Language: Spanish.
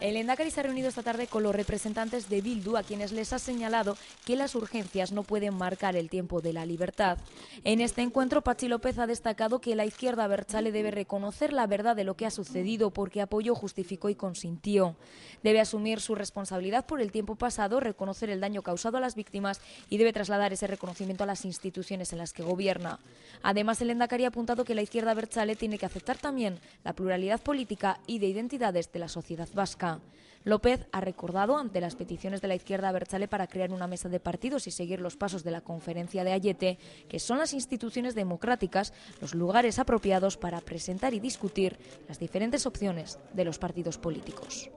El Endacari se ha reunido esta tarde con los representantes de Bildu, a quienes les ha señalado que las urgencias no pueden marcar el tiempo de la libertad. En este encuentro, Pachi López ha destacado que la izquierda Berchale debe reconocer la verdad de lo que ha sucedido porque apoyo justificó y consintió. Debe asumir su responsabilidad por el tiempo pasado, reconocer el daño causado a las víctimas y debe trasladar ese reconocimiento a las instituciones en las que gobierna. Además, el Endacari ha apuntado que la izquierda Berchale tiene que aceptar también la pluralidad política y de identidades de la sociedad vasca. López ha recordado ante las peticiones de la izquierda Berchale para crear una mesa de partidos y seguir los pasos de la conferencia de Ayete, que son las instituciones democráticas los lugares apropiados para presentar y discutir las diferentes opciones de los partidos políticos.